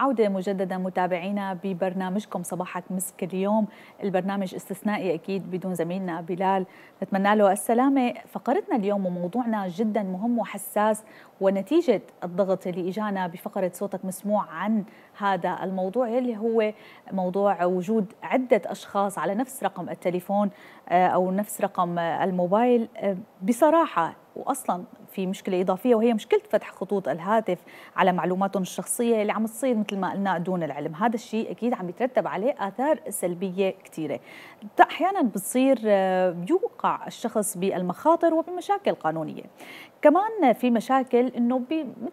عودة مجددا متابعينا ببرنامجكم صباحك مسك اليوم البرنامج استثنائي أكيد بدون زميلنا بلال نتمنى له السلامة فقرتنا اليوم وموضوعنا جدا مهم وحساس ونتيجة الضغط اللي إجانا بفقرة صوتك مسموع عن هذا الموضوع اللي هو موضوع وجود عدة أشخاص على نفس رقم التليفون آه، أو نفس رقم الموبايل آه، بصراحة واصلا في مشكله اضافيه وهي مشكله فتح خطوط الهاتف على معلوماتهم الشخصيه اللي عم تصير مثل ما قلنا دون العلم، هذا الشيء اكيد عم يترتب عليه اثار سلبيه كثيره. احيانا بتصير بيوقع آه، الشخص بالمخاطر وبمشاكل قانونيه. كمان في مشاكل انه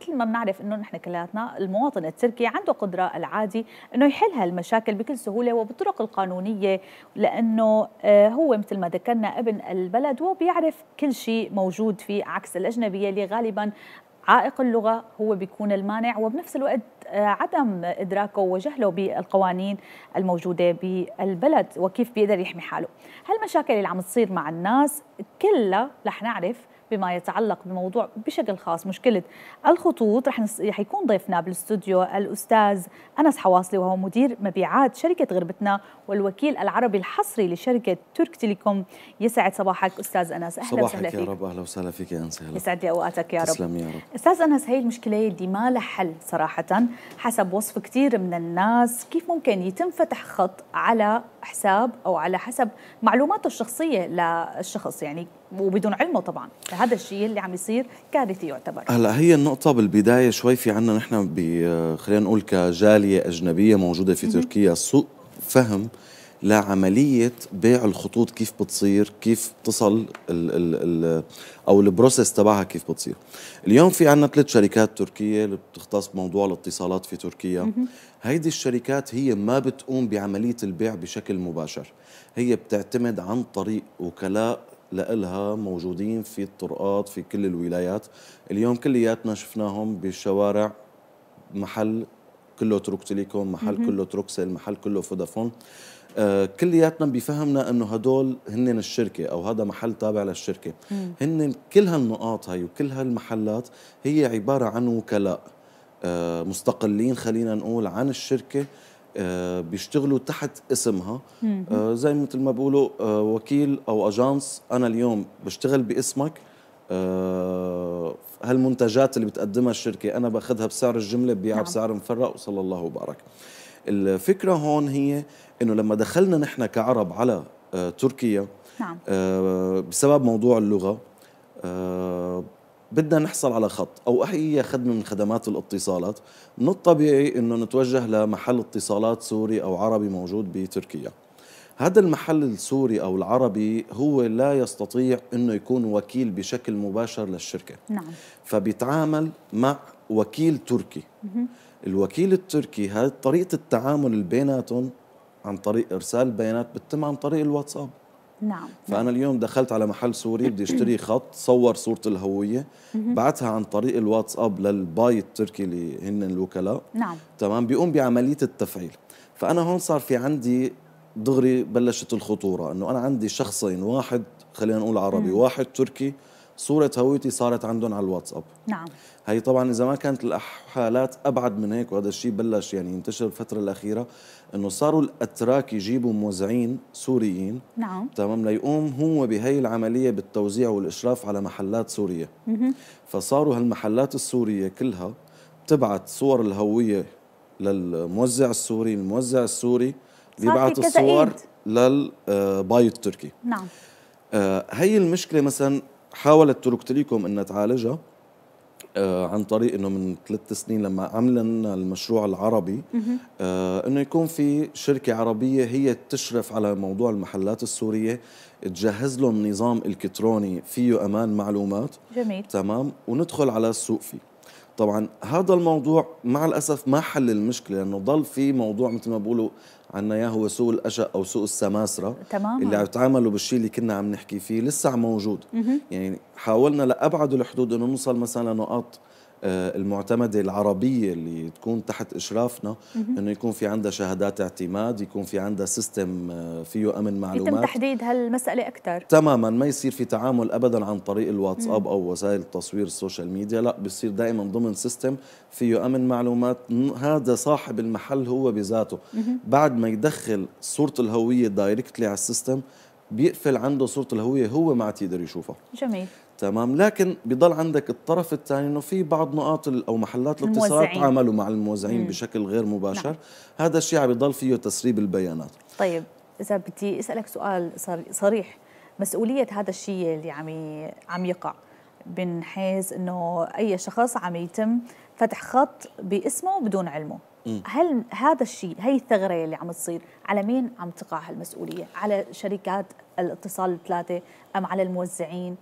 مثل ما بنعرف انه نحن كلياتنا المواطن التركي عنده قدره العادي انه يحل هالمشاكل بكل سهوله وبالطرق القانونيه لانه آه، هو مثل ما ذكرنا ابن البلد وبيعرف كل شيء موجود فيه عكس الأجنبية اللي غالبا عائق اللغة هو بيكون المانع وبنفس الوقت آه، عدم إدراكه وجهله بالقوانين الموجودة بالبلد وكيف بيقدر يحمي حاله هالمشاكل اللي عم تصير مع الناس كلها رح نعرف بما يتعلق بموضوع بشكل خاص مشكله الخطوط رح, يكون ضيفنا بالاستوديو الاستاذ انس حواصلي وهو مدير مبيعات شركه غربتنا والوكيل العربي الحصري لشركه ترك تيليكوم يسعد صباحك استاذ انس اهلا وسهلا فيك يا رب اهلا وسهلا فيك يا انس يسعد لي اوقاتك يا رب تسلم يا رب استاذ انس هي المشكله دي ما لها حل صراحه حسب وصف كثير من الناس كيف ممكن يتم فتح خط على حساب او على حسب معلوماته الشخصيه للشخص يعني وبدون علمه طبعا فهذا الشيء اللي عم يصير كارثي يعتبر هلا هي النقطة بالبداية شوي في عنا نحن خلينا نقول كجالية أجنبية موجودة في تركيا سوء فهم لعملية بيع الخطوط كيف بتصير كيف بتصل ال ال ال أو البروسيس تبعها كيف بتصير اليوم في عنا ثلاث شركات تركية اللي بتختص بموضوع الاتصالات في تركيا هيدي الشركات هي ما بتقوم بعملية البيع بشكل مباشر هي بتعتمد عن طريق وكلاء لإلها موجودين في الطرقات في كل الولايات اليوم كلياتنا شفناهم بالشوارع محل كله تروك تليكوم محل كله تروكسل محل كله فودافون آه، كلياتنا بيفهمنا انه هدول هن الشركه او هذا محل تابع للشركه هن كل هالنقاط هي وكل هالمحلات هي عباره عن وكلاء آه، مستقلين خلينا نقول عن الشركه آه، بيشتغلوا تحت اسمها آه، زي مثل ما بيقولوا آه، وكيل او اجانس انا اليوم بشتغل باسمك هالمنتجات اللي بتقدمها الشركه انا باخذها بسعر الجمله ببيعها نعم. بسعر مفرق وصلى الله وبارك الفكره هون هي انه لما دخلنا نحن كعرب على تركيا نعم. بسبب موضوع اللغه بدنا نحصل على خط او اي خدمه من خدمات الاتصالات من الطبيعي انه نتوجه لمحل اتصالات سوري او عربي موجود بتركيا هذا المحل السوري او العربي هو لا يستطيع انه يكون وكيل بشكل مباشر للشركه نعم فبيتعامل مع وكيل تركي مه. الوكيل التركي هذه طريقه التعامل بيناتهم عن طريق ارسال بيانات بتتم عن طريق الواتساب نعم فانا اليوم دخلت على محل سوري بدي اشتري خط صور صوره الهويه بعتها عن طريق الواتساب للباي التركي اللي هن الوكلاء نعم تمام بيقوم بعمليه التفعيل فانا هون صار في عندي دغري بلشت الخطوره انه انا عندي شخصين واحد خلينا نقول عربي واحد تركي صوره هويتي صارت عندهم على الواتساب نعم هي طبعا اذا ما كانت الحالات ابعد من هيك وهذا الشيء بلش يعني ينتشر الفتره الاخيره انه صاروا الاتراك يجيبوا موزعين سوريين نعم تمام ليقوم هو بهي العمليه بالتوزيع والاشراف على محلات سوريه فصاروا هالمحلات السوريه كلها تبعت صور الهويه للموزع السوري الموزع السوري بيبعت الصور للباي آه، التركي نعم آه هي المشكله مثلا حاولت تركتليكم انها تعالجها آه عن طريق انه من ثلاث سنين لما عملنا المشروع العربي آه انه يكون في شركه عربيه هي تشرف على موضوع المحلات السوريه تجهز لهم نظام الكتروني فيه امان معلومات جميل تمام وندخل على السوق فيه طبعا هذا الموضوع مع الاسف ما حل المشكله لانه ضل في موضوع مثل ما بقولوا عنا اياه هو سوء الاشق او سوء السماسره تماما اللي عم يتعاملوا بالشيء اللي كنا عم نحكي فيه لسه موجود مه. يعني حاولنا لابعد الحدود انه نوصل مثلا لنقاط آه، المعتمدة العربية اللي تكون تحت إشرافنا أنه يكون في عندها شهادات اعتماد يكون في عندها آه، سيستم فيه أمن معلومات يتم تحديد هالمسألة أكثر تماما ما يصير في تعامل أبدا عن طريق الواتساب أو وسائل التصوير السوشيال ميديا لا بيصير دائما ضمن سيستم فيه أمن معلومات هذا صاحب المحل هو بذاته بعد ما يدخل صورة الهوية دايركتلي على السيستم بيقفل عنده صوره الهويه هو ما عاد يقدر يشوفها جميل تمام لكن بضل عندك الطرف الثاني انه في بعض نقاط او محلات الاتصال تعاملوا مع الموزعين مم. بشكل غير مباشر نعم. هذا الشيء عم بضل فيه تسريب البيانات طيب اذا بدي اسالك سؤال صريح مسؤوليه هذا الشيء اللي عم عم يقع من حيث انه اي شخص عم يتم فتح خط باسمه بدون علمه هل هذا الشيء هي الثغره اللي عم تصير على مين عم تقع هالمسؤوليه على شركات الاتصال الثلاثه ام على الموزعين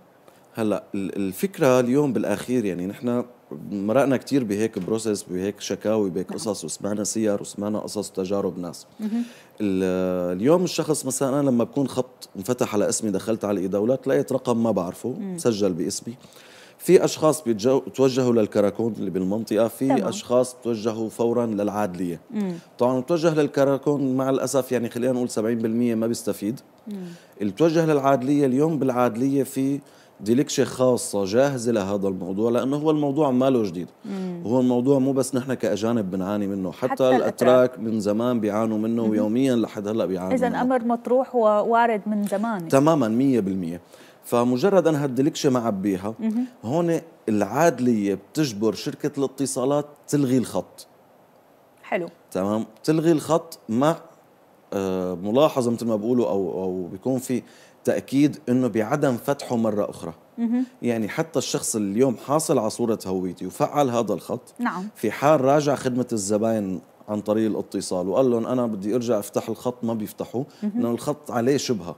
هلا الفكره اليوم بالاخير يعني نحن مرقنا كثير بهيك بروسس بهيك شكاوي بهيك نعم. قصص وسمعنا سير وسمعنا قصص وتجارب ناس اليوم الشخص مثلا انا لما بكون خط انفتح على اسمي دخلت على اي دوله لقيت رقم ما بعرفه مسجل باسمي في اشخاص بتوجهوا للكراكون اللي بالمنطقه في طبعا. اشخاص توجهوا فورا للعادليه مم. طبعا توجه للكراكون مع الاسف يعني خلينا نقول 70% ما بيستفيد مم. اللي توجه للعادليه اليوم بالعادليه في ديلكشة خاصة جاهزة لهذا الموضوع لأنه هو الموضوع ما له جديد مم. هو الموضوع مو بس نحن كأجانب بنعاني منه حتى, حتى الأتراك من زمان بيعانوا منه مم. ويوميا لحد هلأ بيعانوا إذا أمر مطروح ووارد من زمان تماما 100% فمجرد انها الدلكشه عبيها هون العادليه بتجبر شركه الاتصالات تلغي الخط حلو تمام تلغي الخط مع آه، ملاحظه مثل ما بقولوا او او بيكون في تاكيد انه بعدم فتحه مره اخرى يعني حتى الشخص اللي اليوم حاصل على صوره هويتي وفعل هذا الخط نعم. في حال راجع خدمه الزباين عن طريق الاتصال وقال لهم انا بدي ارجع افتح الخط ما بيفتحوا لانه الخط عليه شبهه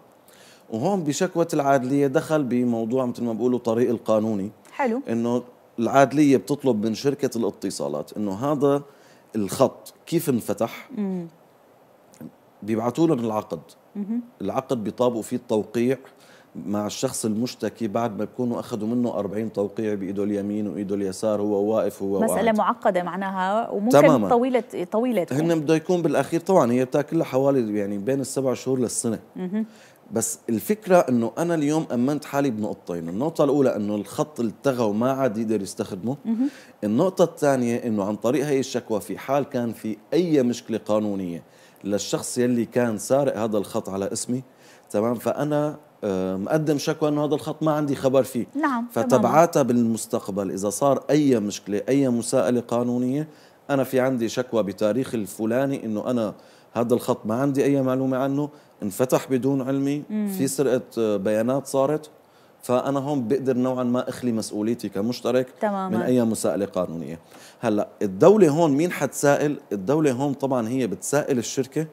وهون بشكوى العادليه دخل بموضوع مثل ما بيقولوا طريق القانوني حلو انه العادليه بتطلب من شركه الاتصالات انه هذا الخط كيف انفتح بيبعثوا لهم العقد مم. العقد بيطابقوا فيه التوقيع مع الشخص المشتكي بعد ما بيكونوا اخذوا منه 40 توقيع بايده اليمين وايده اليسار هو واقف هو مساله وقعد. معقده معناها وممكن تماما. طويله طويله هن بده يكون بالاخير طبعا هي بتاكل حوالي يعني بين السبع شهور للسنه مم. بس الفكرة أنه أنا اليوم أمنت حالي بنقطتين النقطة الأولى أنه الخط التغى وما عاد يقدر يستخدمه النقطة الثانية أنه عن طريق هي الشكوى في حال كان في أي مشكلة قانونية للشخص يلي كان سارق هذا الخط على اسمي تمام فأنا آه، مقدم شكوى انه هذا الخط ما عندي خبر فيه نعم فتبعاتها بالمستقبل اذا صار اي مشكله اي مساءله قانونيه انا في عندي شكوى بتاريخ الفلاني انه انا هذا الخط ما عندي اي معلومه عنه انفتح بدون علمي مم. في سرقه آه، بيانات صارت فانا هون بقدر نوعا ما اخلي مسؤوليتي كمشترك تماما. من اي مساءله قانونيه هلا الدوله هون مين حتسائل الدوله هون طبعا هي بتسائل الشركه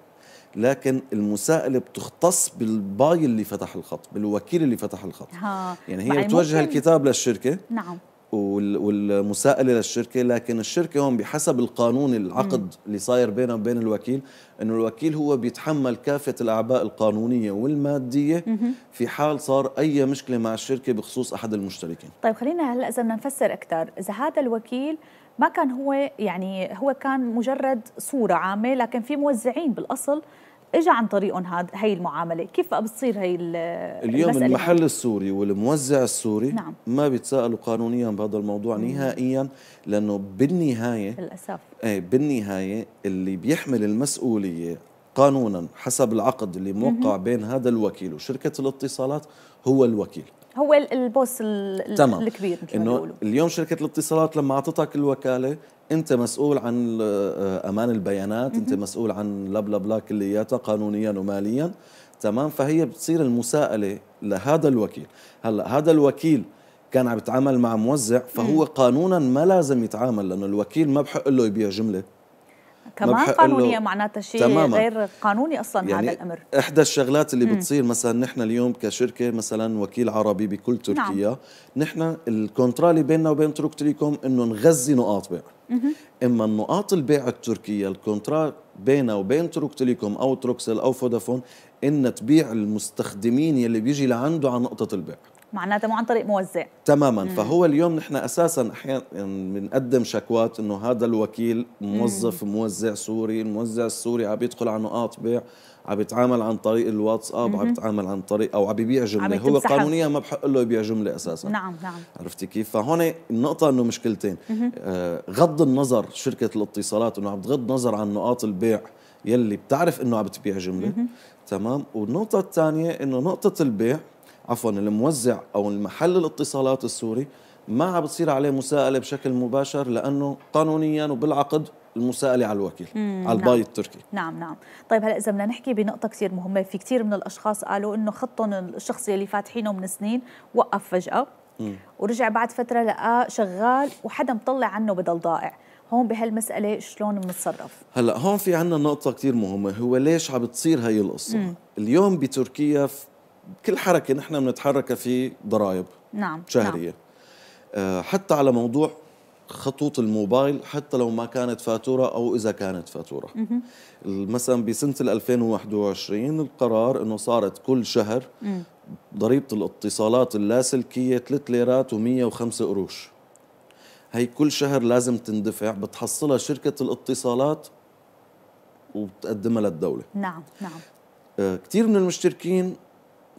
لكن المساءله بتختص بالباي اللي فتح الخط بالوكيل اللي فتح الخط ها. يعني هي بتوجه ممكن... الكتاب للشركه نعم والمساءله للشركه لكن الشركه هون بحسب القانون العقد مم. اللي صاير بينها وبين الوكيل انه الوكيل هو بيتحمل كافه الاعباء القانونيه والماديه مم. في حال صار اي مشكله مع الشركه بخصوص احد المشتركين طيب خلينا هلا اذا بدنا نفسر اكثر اذا هذا الوكيل ما كان هو يعني هو كان مجرد صوره عامه لكن في موزعين بالاصل اجى عن طريقهم هاد هي المعامله كيف بقى بتصير هي اليوم المحل السوري والموزع السوري نعم. ما بيتساءلوا قانونيا بهذا الموضوع مم. نهائيا لانه بالنهايه للاسف ايه بالنهايه اللي بيحمل المسؤوليه قانونا حسب العقد اللي موقع مم. بين هذا الوكيل وشركه الاتصالات هو الوكيل هو البوس تمام. الكبير مثل انه اليوم شركه الاتصالات لما اعطتك الوكاله انت مسؤول عن آه، امان البيانات انت مسؤول عن لا بلا بلا كلياتها قانونيا وماليا تمام فهي بتصير المساءله لهذا الوكيل هلا هذا الوكيل كان عم يتعامل مع موزع فهو قانونا ما لازم يتعامل لانه الوكيل ما بحق له يبيع جمله كمان قانونيه معناتها شيء غير قانوني اصلا يعني هذا الامر احدى الشغلات اللي م. بتصير مثلا نحن اليوم كشركه مثلا وكيل عربي بكل نعم. تركيا نعم. نحن الكونترا اللي بيننا وبين ترك تريكوم انه نغذي نقاط بيع اما النقاط البيع التركيه الكونترا بيننا وبين ترك تيليكوم او تروكسل او فودافون ان تبيع المستخدمين يلي بيجي لعنده على نقطه البيع معناتها مو عن طريق موزع تماما مم. فهو اليوم نحن اساسا احيانا بنقدم شكوات انه هذا الوكيل موظف مم. موزع سوري الموزع السوري عم يدخل على نقاط بيع عم بيتعامل عن طريق الواتساب عم بيتعامل عن طريق او عم يبيع جمله هو قانونيا ما بحق له يبيع جمله اساسا نعم نعم عرفتي كيف فهون النقطه انه مشكلتين آه غض النظر شركه الاتصالات انه عم تغض نظر عن نقاط البيع يلي بتعرف انه عم تبيع جمله تمام والنقطه الثانيه انه نقطه البيع عفوا الموزع او المحل الاتصالات السوري ما عم بتصير عليه مساءله بشكل مباشر لانه قانونيا وبالعقد المساءله على الوكيل على الباي نعم. التركي نعم نعم طيب هلا اذا بدنا نحكي بنقطه كثير مهمه في كثير من الاشخاص قالوا انه خطهم الشخصي اللي فاتحينه من سنين وقف فجاه مم. ورجع بعد فتره لقاه شغال وحدا مطلع عنه بضل ضائع هون بهالمساله شلون بنتصرف هلا هون في عندنا نقطه كثير مهمه هو ليش عم بتصير هي القصه مم. اليوم بتركيا كل حركه نحن بنتحرك في ضرائب نعم شهريه نعم. آه، حتى على موضوع خطوط الموبايل حتى لو ما كانت فاتورة أو إذا كانت فاتورة مم. مثلا بسنة 2021 القرار أنه صارت كل شهر مم. ضريبة الاتصالات اللاسلكية 3 ليرات و105 قروش هي كل شهر لازم تندفع بتحصلها شركة الاتصالات وبتقدمها للدولة نعم نعم آه، كثير من المشتركين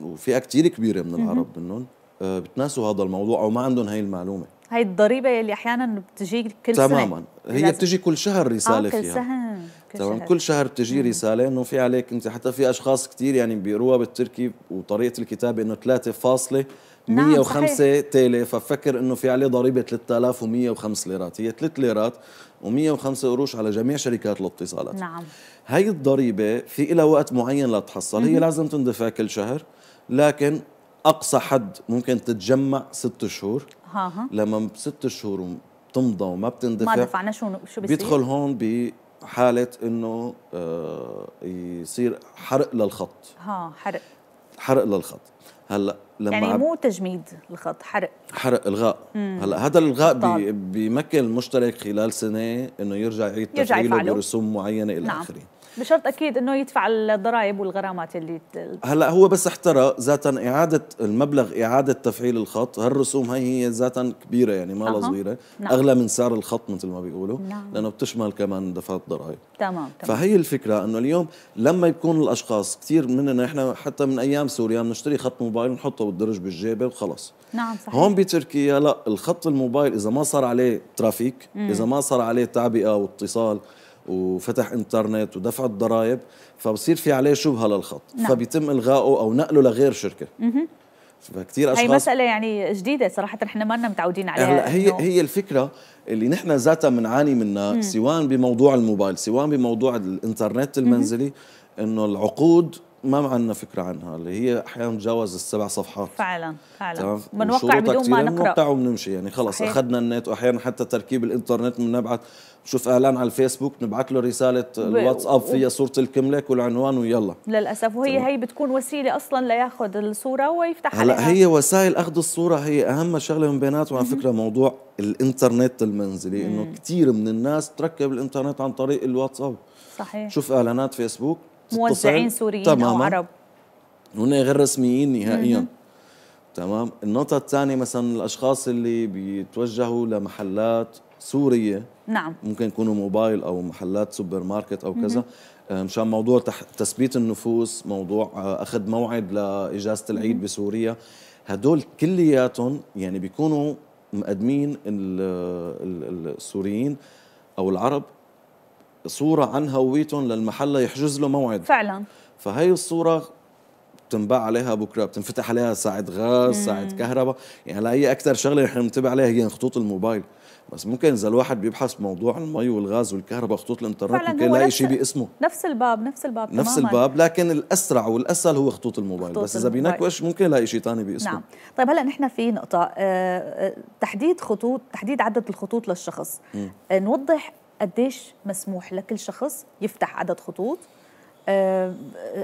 وفئه كتير كبيره من العرب منهم آه، بتناسوا هذا الموضوع او ما عندهم هي المعلومه هاي الضريبه اللي احيانا بتجي كل تماماً. سنه تماما هي بتجي كل شهر آه، رساله آه كل فيها سهن. كل تمام شهر. كل شهر بتجي رساله انه في عليك انت حتى في اشخاص كثير يعني بيقروها بالتركي وطريقه الكتابه انه ثلاثة فاصله 105 نعم، تيلي ففكر انه في عليه ضريبه 3105 ليرات هي 3 ليرات و105 قروش على جميع شركات الاتصالات نعم هي الضريبه في لها وقت معين لتحصل هي لازم تندفع كل شهر لكن اقصى حد ممكن تتجمع ست شهور ها ها. لما بست شهور تمضى وما بتندفع ما دفعنا شو شو بيصير بيدخل هون بحاله انه آه يصير حرق للخط ها حرق حرق للخط هلا لما يعني مو تجميد الخط حرق حرق الغاء مم. هلا هذا الغاء بي طيب. بيمكن المشترك خلال سنه انه يرجع يعيد تفعيله برسوم معينه الى نعم. اخره بشرط اكيد انه يدفع الضرائب والغرامات اللي هلا هو بس احترى ذاتا اعاده المبلغ اعاده تفعيل الخط هالرسوم هي هي ذاتا كبيره يعني ما لها صغيره نعم. اغلى من سعر الخط مثل ما بيقولوا نعم. لانه بتشمل كمان دفعات ضرائب تمام. تمام فهي الفكره انه اليوم لما يكون الاشخاص كثير مننا احنا حتى من ايام سوريا بنشتري خط موبايل ونحطه بالدرج بالجيبه وخلص نعم صحيح هون بتركيا لا الخط الموبايل اذا ما صار عليه ترافيك مم. اذا ما صار عليه تعبئه واتصال وفتح انترنت ودفع الضرائب فبصير في عليه شبهه للخط نعم. فبيتم الغائه او نقله لغير شركه اها اشخاص هي مساله يعني جديده صراحه نحن ما متعودين عليها هلا هي إنو... هي الفكره اللي نحن ذاتها بنعاني منها مم. سواء بموضوع الموبايل سواء بموضوع الانترنت المنزلي انه العقود ما عندنا فكره عنها اللي هي احيانا تجاوز السبع صفحات فعلا فعلا بنوقع بدون ما نقرا بنوقع وبنمشي يعني خلص اخذنا النت واحيانا حتى تركيب الانترنت بنبعث شوف اعلان على الفيسبوك نبعث له رساله الواتساب فيها صوره الكملك والعنوان ويلا للاسف وهي هي بتكون وسيله اصلا لياخذ الصوره ويفتح هلا هي وسائل اخذ الصوره هي اهم شغله من بيناتهم على فكره موضوع الانترنت المنزلي انه كثير من الناس تركب الانترنت عن طريق الواتساب صحيح شوف اعلانات فيسبوك موزعين سوريين تماما. او عرب هن غير رسميين نهائيا تمام النقطة الثانية مثلا الأشخاص اللي بيتوجهوا لمحلات سورية نعم ممكن يكونوا موبايل او محلات سوبر ماركت او كذا آه، مشان موضوع تثبيت النفوس موضوع آه، اخذ موعد لاجازه العيد بسوريا هدول كلياتهم يعني بيكونوا مقدمين السوريين او العرب صوره عن هويتهم للمحل يحجز له موعد فعلا فهي الصوره بتنباع عليها بكره بتنفتح عليها ساعه غاز ساعه كهرباء يعني هلا هي اكثر شغله نحن بننتبه عليها هي خطوط الموبايل بس ممكن اذا الواحد بيبحث موضوع المي والغاز والكهرباء خطوط الانترنت ممكن يلاقي شيء باسمه نفس الباب نفس الباب نفس تماما. الباب لكن الاسرع والاسهل هو خطوط الموبايل خطوط بس اذا بينكوش ممكن يلاقي شيء ثاني باسمه نعم طيب هلا نحن في نقطه أه, آه، تحديد خطوط تحديد عدد الخطوط للشخص م. آه، نوضح قديش مسموح لكل شخص يفتح عدد خطوط آه،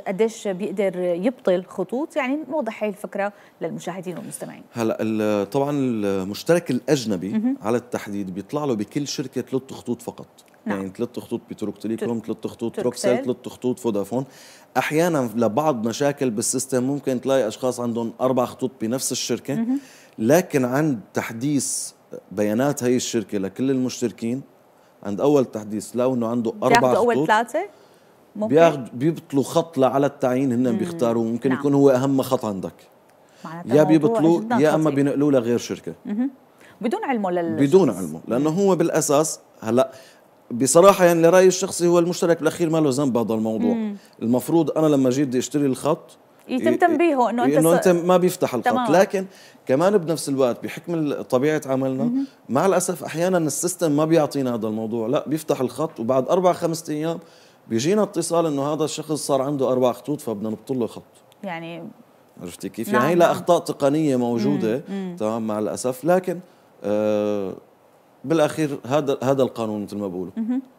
قديش بيقدر يبطل خطوط يعني نوضح هاي الفكره للمشاهدين والمستمعين هلا طبعا المشترك الاجنبي مم. على التحديد بيطلع له بكل شركه ثلاث خطوط فقط نعم. يعني ثلاث خطوط بترك تليكوم ثلاث خطوط تروكسل ثلاث خطوط فودافون احيانا لبعض مشاكل بالسيستم ممكن تلاقي اشخاص عندهم اربع خطوط بنفس الشركه مم. لكن عند تحديث بيانات هي الشركه لكل المشتركين عند اول تحديث لو انه عنده اربع خطوط اول ثلاثه ممكن بياخد بيبطلوا خط على التعيين هن بيختاروا ممكن نعم. يكون هو اهم خط عندك يا بيبطلوا يا اما بينقلوه لغير شركه بدون علمه لل بدون علمه لانه هو بالاساس هلا بصراحه يعني لرايي الشخصي هو المشترك بالاخير ما له ذنب بهذا الموضوع مم. المفروض انا لما جيت بدي اشتري الخط يتم تنبيهه انه انت انه انت ما بيفتح الخط تمام. لكن كمان بنفس الوقت بحكم طبيعه عملنا مم. مع الاسف احيانا السيستم ما بيعطينا هذا الموضوع لا بيفتح الخط وبعد اربع خمسة ايام بيجينا اتصال انه هذا الشخص صار عنده اربع خطوط فبدنا نبطل له خط يعني عرفتي كيف؟ نعم. يعني هي نعم. اخطاء تقنيه موجوده تمام مع الاسف لكن آه بالاخير هذا هذا القانون مثل ما بقولوا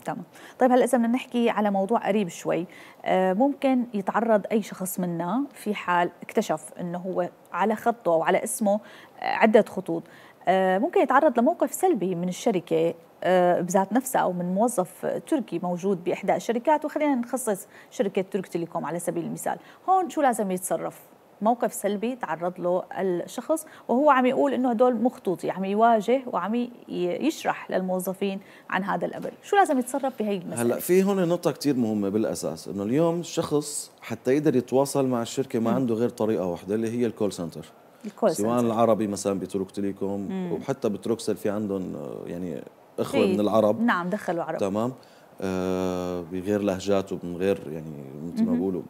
تمام طيب هلا اذا بدنا نحكي على موضوع قريب شوي آه ممكن يتعرض اي شخص منا في حال اكتشف انه هو على خطه او على اسمه آه، عده خطوط آه ممكن يتعرض لموقف سلبي من الشركه آه، بذات نفسها او من موظف تركي موجود باحدى الشركات وخلينا نخصص شركه ترك تيليكوم على سبيل المثال هون شو لازم يتصرف موقف سلبي تعرض له الشخص وهو عم يقول انه هدول مخطوطي عم يواجه وعم يشرح للموظفين عن هذا الامر شو لازم يتصرف بهي المساله هلا في هون نقطه كثير مهمه بالاساس انه اليوم الشخص حتى يقدر يتواصل مع الشركه ما عنده غير طريقه واحده اللي هي الكول سنتر الكول سواء سنتر. العربي مثلا بترك تليكوم وحتى بتركسل في عندهم آه، يعني اخوه إيه. من العرب نعم دخلوا عرب تمام آه بغير لهجات ومن غير يعني مثل ما بقولوا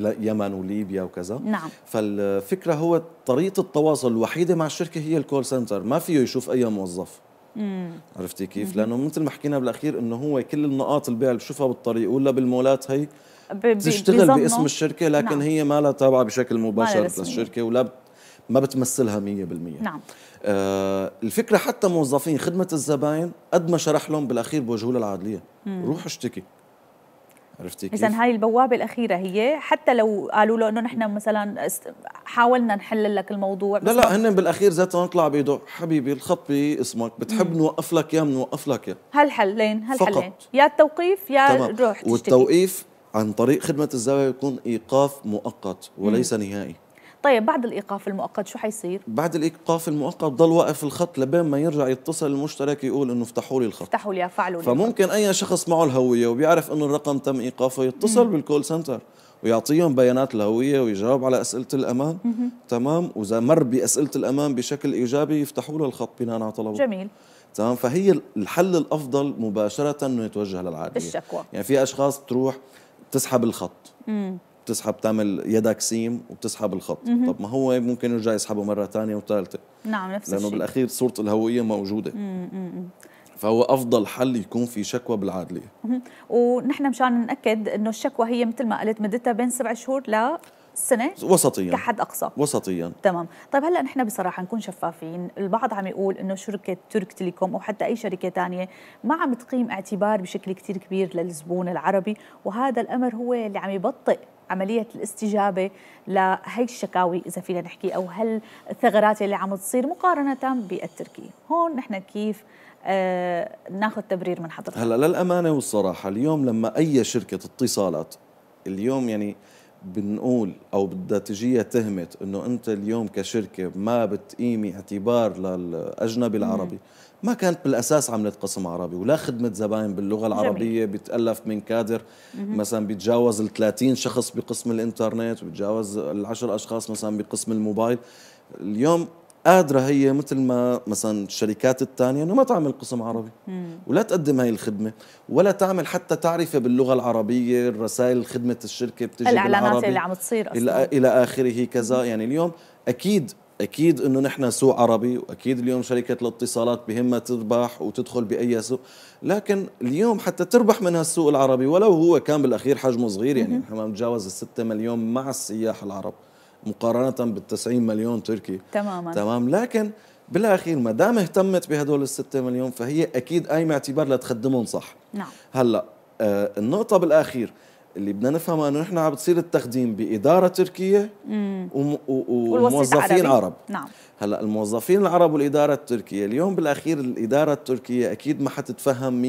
اليمن وليبيا وكذا نعم فالفكره هو طريقه التواصل الوحيده مع الشركه هي الكول سنتر ما فيه يشوف اي موظف مم. عرفتي كيف؟ مم. لانه مثل ما حكينا بالاخير انه هو كل النقاط البيع اللي بشوفها بالطريق ولا بالمولات هي بتشتغل باسم الشركه لكن نعم. هي ما لها تابعه بشكل مباشر للشركه ولا ما بتمثلها 100% نعم آه، الفكره حتى موظفين خدمه الزباين قد ما شرح لهم بالاخير بوجهوا العدليه روح اشتكي عرفتي كيف؟ اذا هاي البوابه الاخيره هي حتى لو قالوا له انه نحن مثلا حاولنا نحل لك الموضوع لا لا هن بالاخير ذاتهم طلع بيدو حبيبي الخط باسمك بتحب نوقف لك اياه بنوقف لك اياه هالحلين هالحلين يا التوقيف يا روح تشتكي والتوقيف عن طريق خدمه الزبائن يكون ايقاف مؤقت وليس مم. نهائي طيب بعد الايقاف المؤقت شو حيصير بعد الايقاف المؤقت ضل واقف الخط لبين ما يرجع يتصل المشترك يقول انه افتحوا لي الخط افتحوا لي فعلوا لي فممكن اي شخص معه الهويه وبيعرف انه الرقم تم ايقافه يتصل بالكول سنتر ويعطيهم بيانات الهوية ويجاوب على أسئلة الأمان تمام وإذا مر بأسئلة الأمان بشكل إيجابي يفتحوا له الخط بناء على طلبه جميل تمام فهي الحل الأفضل مباشرة أنه يتوجه للعادية الشكوى يعني في أشخاص بتروح تسحب الخط مم. بتسحب بتعمل يدك سيم وبتسحب الخط مم. طب ما هو ممكن يرجع يسحبه مره ثانيه وثالثه نعم نفس الشيء لانه بالاخير صوره الهويه موجوده مم. فهو افضل حل يكون في شكوى بالعدليه ونحن مشان ناكد انه الشكوى هي مثل ما قلت مدتها بين سبع شهور ل سنة وسطيا كحد أقصى وسطيا تمام طيب هلأ نحن بصراحة نكون شفافين البعض عم يقول أنه شركة ترك تيليكوم أو حتى أي شركة تانية ما عم تقيم اعتبار بشكل كتير كبير للزبون العربي وهذا الأمر هو اللي عم يبطئ عملية الاستجابة لهي الشكاوي إذا فينا نحكي أو هالثغرات اللي عم تصير مقارنة بالتركي هون نحن كيف آه ناخذ تبرير من حضرتك هلا للأمانة والصراحة اليوم لما أي شركة اتصالات اليوم يعني بنقول او بدها تجيها تهمه انه انت اليوم كشركه ما بتقيمي اعتبار للاجنبي العربي ما كانت بالاساس عملت قسم عربي ولا خدمه زباين باللغه العربيه جميل. بتالف من كادر مهم. مثلا بيتجاوز ال 30 شخص بقسم الانترنت وبيتجاوز العشر اشخاص مثلا بقسم الموبايل اليوم قادره هي مثل ما مثلا الشركات الثانيه انه ما تعمل قسم عربي مم. ولا تقدم هاي الخدمه ولا تعمل حتى تعرفه باللغه العربيه الرسائل خدمه الشركه بتجي الاعلانات بالعربي اللي عم تصير اصلا الى اخره كذا يعني اليوم اكيد اكيد انه نحن سوق عربي واكيد اليوم شركه الاتصالات بهمها تربح وتدخل باي سوق لكن اليوم حتى تربح من هالسوق العربي ولو هو كان بالاخير حجمه صغير يعني نحن ما نتجاوز الستة مليون مع السياح العرب مقارنه بال 90 مليون تركي تماما تمام لكن بالاخير ما دام اهتمت بهدول الستة مليون فهي اكيد قايمه اعتبار لتخدمهم صح نعم هلا آه النقطه بالاخير اللي بدنا نفهمه انه نحن عم بتصير التخديم باداره تركيه وم... وموظفين عرب نعم هلا الموظفين العرب والاداره التركيه اليوم بالاخير الاداره التركيه اكيد ما حتتفهم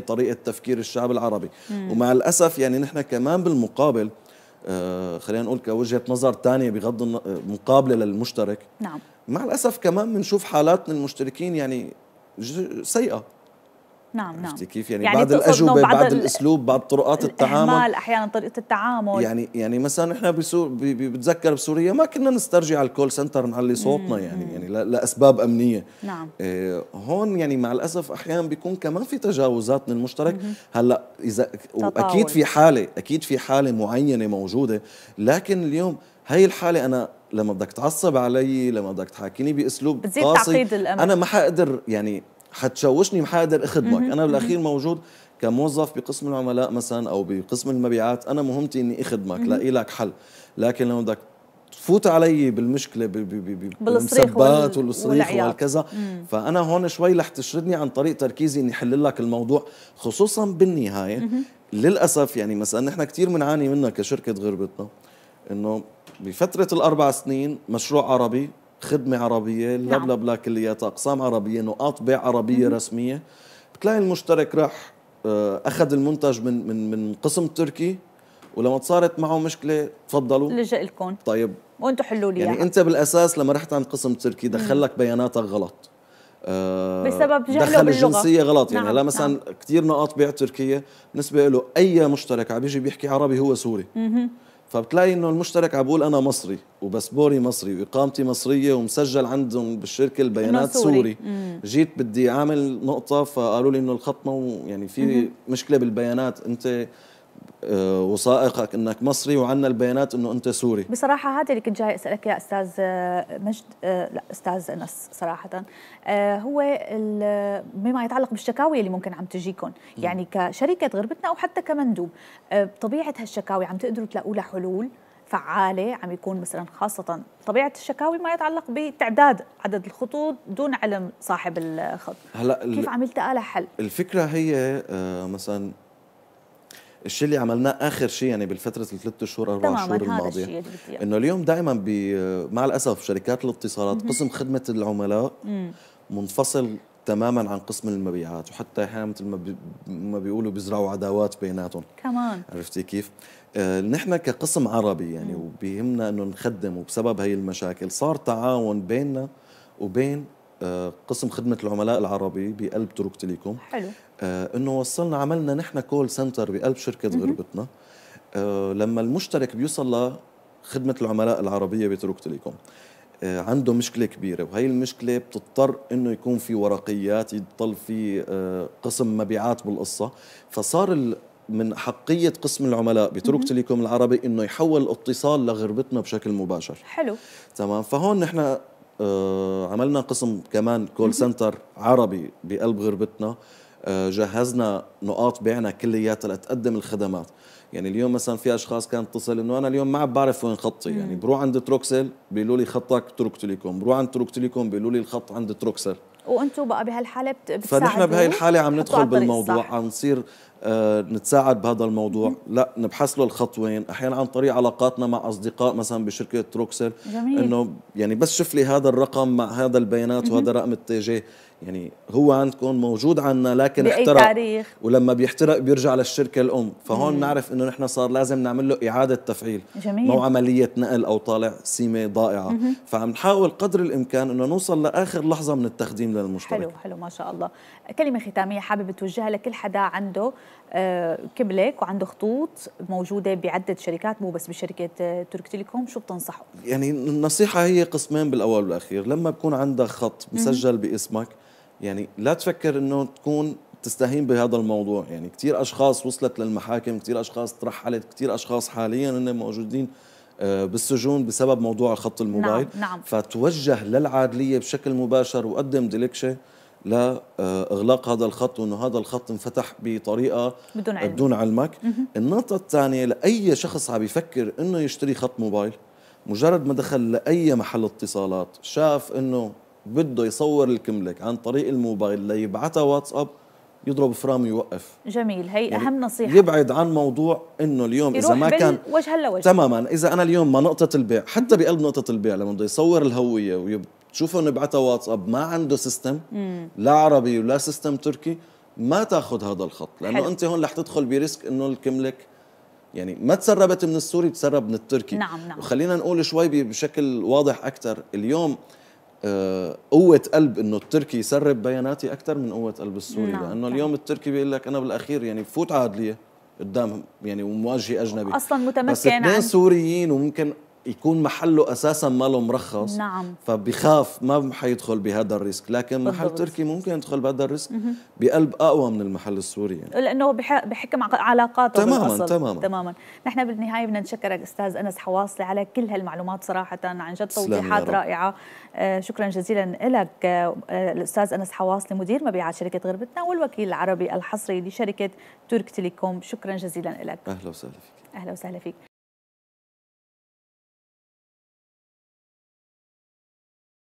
100% طريقه تفكير الشعب العربي مم. ومع الاسف يعني نحن كمان بالمقابل آه خلينا نقول كوجهه نظر ثانيه بغض آه، مقابله للمشترك نعم مع الاسف كمان بنشوف حالات من المشتركين يعني سيئه نعم نعم كيف يعني, يعني بعض الاجوبه بعض, بعض الاسلوب بعض طرقات التعامل احيانا طريقه التعامل يعني يعني مثلا احنا بتذكر بسوريا ما كنا نسترجع على الكول سنتر نعلي صوتنا مم. يعني يعني لاسباب امنيه نعم اه هون يعني مع الاسف احيانا بيكون كمان في تجاوزات من المشترك هلا اذا اكيد في حاله اكيد في حاله معينه موجوده لكن اليوم هي الحاله انا لما بدك تعصب علي لما بدك تحاكيني باسلوب بتزيد قاسي تعقيد انا ما حقدر يعني حتشوشني ما حقدر اخدمك انا بالاخير موجود كموظف بقسم العملاء مثلا او بقسم المبيعات انا مهمتي اني اخدمك لاقي لك حل لكن لو بدك تفوت علي بالمشكله بالمسبات والصريخ والكذا فانا هون شوي رح تشردني عن طريق تركيزي اني احل لك الموضوع خصوصا بالنهايه للاسف يعني مثلا نحن كثير بنعاني منها كشركه غربتنا انه بفتره الاربع سنين مشروع عربي خدمه عربيه لا نعم. بلا بلا كلياتها اقسام عربيه نقاط بيع عربيه مم. رسميه بتلاقي المشترك راح آه، اخذ المنتج من من من قسم تركي ولما صارت معه مشكله تفضلوا لجأ لكم طيب وانتم حلوا لي يعني انت بالاساس لما رحت عند قسم تركي دخل لك بياناتك غلط آه بسبب جهله دخل باللغه الجنسيه غلط يعني هلا نعم، مثلا نعم. كثير نقاط بيع تركيه بالنسبه له اي مشترك عم بيجي بيحكي عربي هو سوري مم. فبتلاقي انه المشترك عم بقول انا مصري وباسبوري مصري واقامتي مصريه ومسجل عندهم بالشركه البيانات سوري, سوري. مم. جيت بدي اعمل نقطه فقالوا لي انه الخط مو يعني في مشكله بالبيانات انت آه، وثائقك انك مصري وعندنا البيانات انه انت سوري بصراحه هذا اللي كنت جاي اسالك يا استاذ مجد آه، لا استاذ انس صراحه آه، هو بما يتعلق بالشكاوي اللي ممكن عم تجيكم يعني كشركه غربتنا او حتى كمندوب طبيعه هالشكاوي عم تقدروا تلاقوا لها حلول فعالة عم يكون مثلا خاصة طبيعة الشكاوي ما يتعلق بتعداد عدد الخطوط دون علم صاحب الخط هلا كيف عم يلتقى لها حل؟ الفكرة هي مثلا الشيء اللي عملناه اخر شيء يعني بالفتره الثلاث شهور اربع شهور الماضيه انه اليوم دائما مع الاسف شركات الاتصالات قسم خدمه العملاء منفصل تماما عن قسم المبيعات وحتى احيانا مثل ما, بي ما بيقولوا بيزرعوا عداوات بيناتهم كمان عرفتي كيف؟ آه نحن كقسم عربي يعني وبيهمنا انه نخدم وبسبب هي المشاكل صار تعاون بيننا وبين آه، قسم خدمه العملاء العربي بقلب تروك تيليكوم حلو آه، انه وصلنا عملنا نحن كول سنتر بقلب شركه غربتنا آه، لما المشترك بيوصل لخدمه العملاء العربيه بتروك تيليكوم عنده مشكله كبيره وهي المشكله بتضطر انه يكون في ورقيات يضل في قسم مبيعات بالقصه فصار من حقية قسم العملاء بترك تليكوم العربي انه يحول الاتصال لغربتنا بشكل مباشر حلو تمام فهون نحن آه، عملنا قسم كمان كول سنتر عربي بقلب غربتنا آه، جهزنا نقاط بيعنا كلياتها لتقدم الخدمات يعني اليوم مثلا في اشخاص كانت تتصل انه انا اليوم ما عم بعرف وين خطي يعني بروح عند تروكسل بيقولوا لي خطك ترك تليكوم بروح عند ترك تليكوم بيقولوا لي الخط عند تروكسل وانتم بقى بهالحاله بتساعدوا فنحن بهي الحاله عم ندخل بالموضوع عم نصير آه، نتساعد بهذا الموضوع لا نبحث له الخطوين احيانا عن طريق علاقاتنا مع اصدقاء مثلا بشركه تروكسل انه يعني بس شوف لي هذا الرقم مع هذا البيانات وهذا رقم التي جي يعني هو عندكم موجود عندنا لكن احترق تاريخ؟ ولما بيحترق بيرجع للشركه الام فهون بنعرف انه نحن صار لازم نعمل له اعاده تفعيل جميل. مو عمليه نقل او طالع سيمة ضائعه مم. فعم نحاول قدر الامكان انه نوصل لاخر لحظه من التخديم للمشترك حلو حلو ما شاء الله كلمه ختاميه حابب توجهها لكل حدا عنده آه، كبلك وعنده خطوط موجوده بعده شركات مو بس بشركه آه، ترك تيليكوم شو بتنصحه يعني النصيحه هي قسمين بالاول والاخير لما بكون عندك خط مسجل باسمك يعني لا تفكر انه تكون تستهين بهذا الموضوع يعني كثير اشخاص وصلت للمحاكم كثير اشخاص ترحلت كثير اشخاص حاليا هن موجودين آه، بالسجون بسبب موضوع خط الموبايل نعم. نعم. فتوجه للعادليه بشكل مباشر وقدم دلكشه لاغلاق آه، هذا الخط وانه هذا الخط انفتح بطريقه بدون, علم. بدون علمك النقطه الثانيه لاي شخص عم يفكر انه يشتري خط موبايل مجرد ما دخل لاي محل اتصالات شاف انه بده يصور الكملك عن طريق الموبايل ليبعتها واتساب يضرب فرام ويوقف جميل هي يعني اهم نصيحه يبعد عن موضوع انه اليوم اذا ما كان وجه لوجه تماما اذا انا اليوم ما نقطه البيع حتى بقلب نقطه البيع لما بده يصور الهويه وتشوفه نبعتها واتساب ما عنده سيستم مم. لا عربي ولا سيستم تركي ما تاخذ هذا الخط لانه حلو. انت هون رح تدخل بريسك انه الكملك يعني ما تسربت من السوري تسرب من التركي نعم نعم وخلينا نقول شوي بشكل واضح اكثر اليوم آه، قوة قلب انه التركي يسرب بياناتي اكثر من قوة قلب السوري نعم. لانه اليوم التركي بيقول لك انا بالاخير يعني بفوت عادلية قدام يعني ومواجهه اجنبي اصلا متمكن بس اثنين عن... سوريين وممكن يكون محله اساسا ماله مرخص نعم فبخاف ما حيدخل بهذا الريسك لكن بالضبط. محل تركي ممكن يدخل بهذا الريسك بقلب اقوى من المحل السوري يعني. لانه بحكم علاقاته تماما بالأصل. تماما تماما نحن بالنهايه بدنا نشكرك استاذ انس حواصلي على كل هالمعلومات صراحه عن جد توضيحات رائعه آه، شكرا جزيلا لك آه، الاستاذ انس حواصلي مدير مبيعات شركه غربتنا والوكيل العربي الحصري لشركه ترك تيليكوم شكرا جزيلا لك اهلا وسهلا فيك اهلا وسهلا فيك